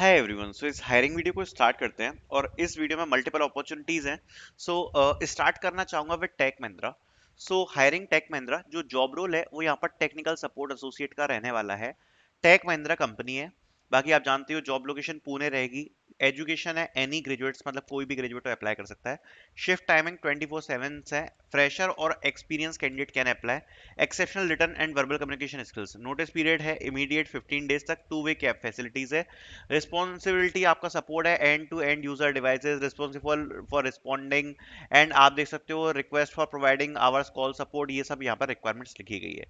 Hi everyone so इस hiring video को start करते हैं और इस वीडियो में मल्टीपल अपॉर्चुनिटीज़ हैं सो स्टार्ट करना चाहूंगा with Tech Mahindra so hiring Tech Mahindra जो जॉब रोल है वो यहाँ पर टेक्निकल सपोर्ट एसोसिएट का रहने वाला है टेक महिंद्रा कंपनी है बाकी आप जानते हो जॉब लोकेशन पुणे रहेगी एजुकेशन है एनी ग्रेजुएट्स मतलब कोई भी ग्रेजुएट तो अप्लाई कर सकता है शिफ्ट टाइमिंग 24 सेवन है फ्रेशर और experience candidate can apply exceptional written and verbal communication skills notice period है इमीडिएट 15 डेज तक टू वे कैब फैसिलिटीज है रिस्पॉन्सिबिलिटी आपका सपोर्ट है end to end user device responsible for responding and आप देख सकते हो request for providing hours call support ये सब यहाँ पर रिक्वायरमेंट्स लिखी गई है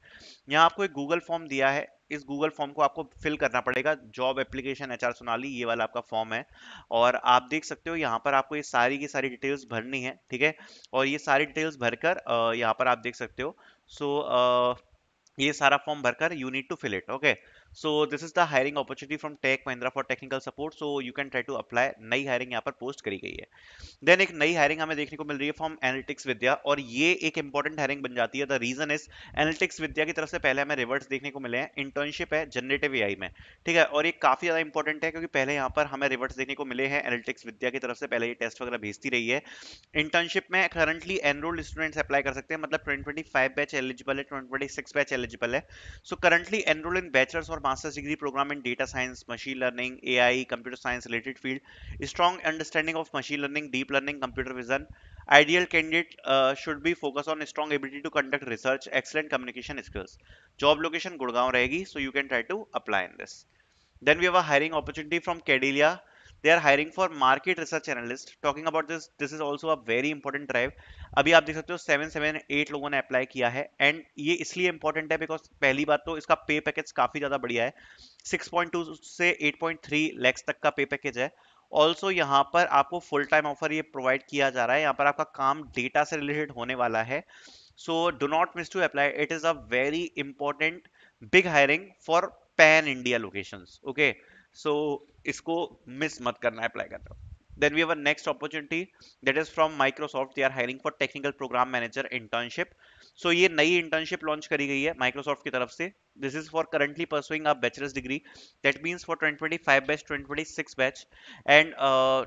यहाँ आपको एक गूगल फॉर्म दिया है इस गूगल फॉर्म को आपको फिल करना पड़ेगा job application H R Sonali ये वाला आपका फॉर्म है और आप देख सकते हो यहाँ पर आपको ये सारी की सारी डिटेल्स भरनी है ठीक है और ये सारी डिटेल्स भरकर यहाँ पर आप देख सकते हो सो so, uh, ये सारा फॉर्म भरकर you need to fill it okay so this is the hiring opportunity from Tech Mahindra for technical support so you can try to apply नई हायरिंग यहाँ पर पोस्ट करी गई है देन एक नई हायरिंग हमें देखने को मिल रही है फॉर्म एनालिटिक्स विद्या और ये एक इंपॉर्टेंट हायरिंग बन जाती है the reason is Analytics Vidhya की तरफ से पहले हमें रिवर्स देखने को मिले हैं इंटर्नशिप है जनरेटिव ए में ठीक है और ये काफी ज्यादा इंपॉर्टेंट है क्योंकि पहले यहाँ पर हमें रिवर्स देखने को मिले हैं एनालिटिक्स विद्या की तरफ से पहले ये टेस्ट वगैरह भेजती रही है इंटर्नशिप में करंटली एनरोल्ड स्टूडेंट्स अप्लाई कर सकते हैं मतलब ट्वेंटी बैच एलिजिबल है twenty batch eligible eligible hai. So currently enroll in bachelor's or master's degree program in data science, machine learning, AI, computer science related field. A strong understanding of machine learning, deep learning, computer vision. Ideal candidate uh, should be focused on strong ability to conduct research, excellent communication skills. Job location Gurgaon rahegi, so you can try to apply in this. Then we have a hiring opportunity from Kedelia they are hiring for market research analyst talking about this this is also a very important drive अभी आप देख सकते हो seven seven eight लोगों ने apply किया है and ये इसलिए इंपॉर्टेंट है बिकॉज पहली बात तो इसका पे पैकेज काफी ज्यादा बढ़िया है सिक्स पॉइंट टू से एट पॉइंट थ्री लैक्स तक का पे पैकेज है ऑल्सो यहाँ पर आपको फुल टाइम ऑफर ये प्रोवाइड किया जा रहा है यहाँ पर आपका काम डेटा से रिलेटेड होने वाला है so do not miss to apply it is a very important big hiring for pan India location okay so इसको मिस मत करना अप्लाई करना then we have a next opportunity that is from Microsoft they are hiring for technical program manager internship so ये नई internship launch करी गई है Microsoft की तरफ से this is for currently pursuing a bachelors degree that means for 2025 batch 2026 batch and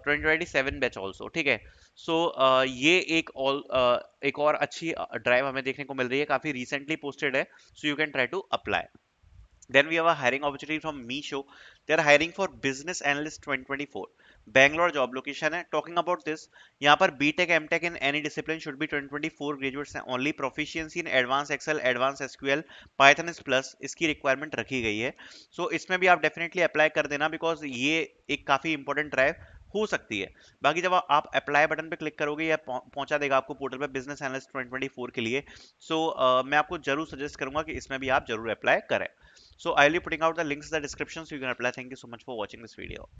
2027 batch also ठीक है सो uh, ये एक ऑल uh, एक और अच्छी ड्राइव uh, हमें देखने को मिल रही है काफी रिसेंटली पोस्टेड है so you can try to apply Then we have a hiring opportunity from Meesho. They are hiring for business analyst 2024. Bangalore job location. है टॉकिंग अबाउट दिस यहाँ पर BTech, MTech in any discipline should be 2024 graduates हैं only proficiency in advance Excel advance SQL Python is plus इसकी requirement रखी गई है so, इसमें भी आप definitely apply कर देना because ये एक काफ़ी important drive हो सकती है बाकी जब आप अप्लाई बटन पे क्लिक करोगे या पहुंचा देगा आपको पोर्टल पे बिजनेस एनालिस्ट 2024 के लिए सो so, uh, मैं आपको जरूर सजेस्ट करूंगा कि इसमें भी आप जरूर अप्लाई करें so i'll be putting out the links in the description so you can apply thank you so much for watching this video